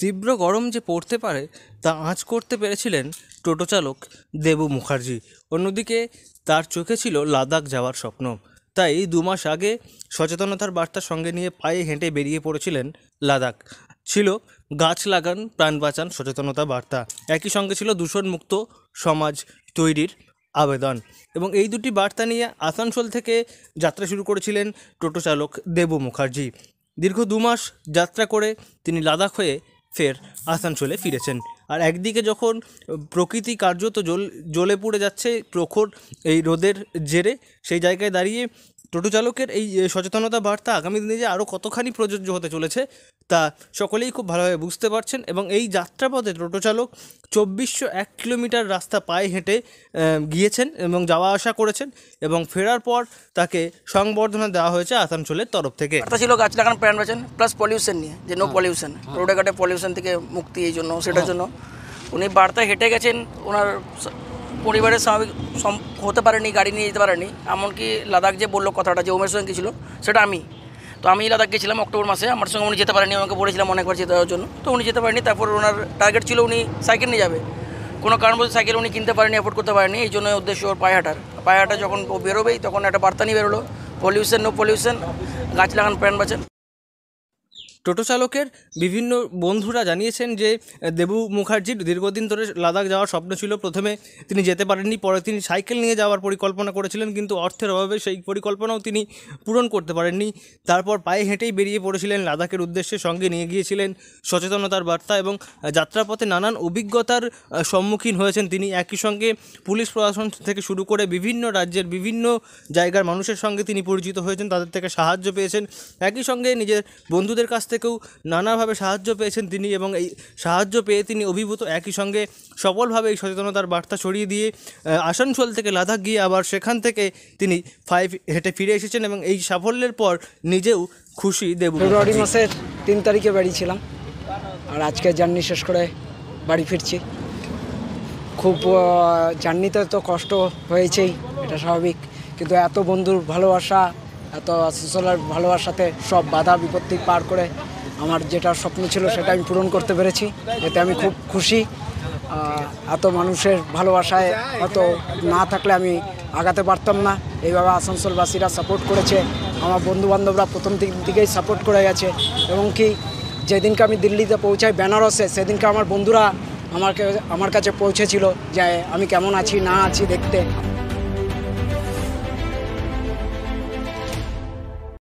তীব্র গরম যে পড়তে পারে তা আঁচ করতে পেরেছিলেন টোটো চালক দেবু মুখার্জি অন্যদিকে তার চোখে ছিল লাদাখ যাওয়ার স্বপ্ন তাই দু মাস আগে সচেতনতার বার্তা সঙ্গে নিয়ে পায়ে হেঁটে বেরিয়ে পড়েছিলেন লাদাখ ছিল গাছ লাগান প্রাণ বাঁচান সচেতনতা বার্তা একই সঙ্গে ছিল দূষণমুক্ত সমাজ তৈরির আবেদন এবং এই দুটি বার্তা নিয়ে আসানসোল থেকে যাত্রা শুরু করেছিলেন টোটো চালক দেবু মুখার্জি দীর্ঘ দু মাস যাত্রা করে তিনি লাদাখ হয়ে ফের আসানসোলে ফিরেছেন আর একদিকে যখন প্রকৃতি কার্যত জল জ্বলে পড়ে যাচ্ছে প্রখর এই রোদের জেরে সেই জায়গায় দাঁড়িয়ে টোটো চালকের এই সচেতনতা বার্তা আগামী দিনে যে আরও কতখানি প্রযোজ্য হতে চলেছে তা সকলেই খুব ভালোভাবে বুঝতে পারছেন এবং এই যাত্রাপথে টোটো চালক চব্বিশশো এক কিলোমিটার রাস্তা পায়ে হেঁটে গিয়েছেন এবং যাওয়া আসা করেছেন এবং ফেরার পর তাকে সংবর্ধনা দেওয়া হয়েছে আসানসোলের তরফ থেকে ছিল গাছ লাগানো প্রাণ রয়েছেন প্লাস পলিউশন নিয়ে যে নো পলিউশন রোডে ঘাটে পলিউশন থেকে মুক্তি এই জন্য সেটার জন্য উনি বার্তা হেঁটে গেছেন ওনার পরিবারের স্বাভাবিক হতে পারেনি গাড়ি নিয়ে যেতে পারেনি এমনকি লাদাখ যে বললো কথাটা যে উমেশ সঙ্গে ছিল সেটা আমি তো আমি লাদাখ গেছিলাম অক্টোবর মাসে আমার সঙ্গে উনি যেতে পারেনি আমাকে বলেছিলাম অনেকবার যেতে যাওয়ার জন্য তো উনি যেতে পারেনি তারপর ওনার টার্গেট ছিল উনি সাইকেল নিয়ে যাবে কোনো কারণবশত সাইকেল উনি কিনতে পারেনি অ্যাফোর্ড করতে পারেনি এই জন্য উদ্দেশ্য ওর পায়ে হাঁটা যখন ও বেরোবেই তখন একটা বার্তা নিয়ে বেরোলো পলিউশন নো পলিউশন গাছ লাগান প্রাণ বাঁচান টোটো চালকের বিভিন্ন বন্ধুরা জানিয়েছেন যে দেবু মুখার্জির দীর্ঘদিন ধরে লাদাখ যাওয়ার স্বপ্ন ছিল প্রথমে তিনি যেতে পারেননি পরে তিনি সাইকেল নিয়ে যাওয়ার পরিকল্পনা করেছিলেন কিন্তু অর্থের অভাবে সেই পরিকল্পনাও তিনি পূরণ করতে পারেননি তারপর পায়ে হেঁটেই বেরিয়ে পড়েছিলেন লাদাখের উদ্দেশ্যে সঙ্গে নিয়ে গিয়েছিলেন সচেতনতার বার্তা এবং যাত্রাপথে নানান অভিজ্ঞতার সম্মুখীন হয়েছেন তিনি একই সঙ্গে পুলিশ প্রশাসন থেকে শুরু করে বিভিন্ন রাজ্যের বিভিন্ন জায়গার মানুষের সঙ্গে তিনি পরিচিত হয়েছেন তাদের থেকে সাহায্য পেয়েছেন একই সঙ্গে নিজের বন্ধুদের কাছ থেকেও নানাভাবে সাহায্য পেয়েছেন তিনি এবং এই সাহায্য পেয়ে তিনি অভিভূত একই সঙ্গে সফলভাবে এই সচেতনতার বার্তা ছড়িয়ে দিয়ে আসানসোল থেকে লাদাখ গিয়ে আবার সেখান থেকে তিনি ফাইভ হেঁটে ফিরে এসেছেন এবং এই সাফল্যের পর নিজেও খুশি দেব ফেব্রুয়ারি মাসের তিন তারিখে বেরিয়েছিলাম আর আজকে জার্নি শেষ করে বাড়ি ফিরছি খুব জার্নিতে তো কষ্ট হয়েছেই এটা স্বাভাবিক কিন্তু এত বন্ধুর ভালোবাসা এত সোলার ভালোবাসার সাথে সব বাধা বিপত্তি পার করে আমার যেটা স্বপ্ন ছিল সেটা আমি পূরণ করতে পেরেছি এতে আমি খুব খুশি এত মানুষের ভালোবাসায় এত না থাকলে আমি আগাতে পারতাম না এইভাবে আসানসোলবাসীরা সাপোর্ট করেছে আমার বন্ধুবান্ধবরা প্রথম দিক দিকেই সাপোর্ট করে গেছে এবং কি যেদিনকে আমি দিল্লিতে পৌঁছাই বেনারসে সেদিনকে আমার বন্ধুরা আমাকে আমার কাছে পৌঁছেছিল যে আমি কেমন আছি না আছি দেখতে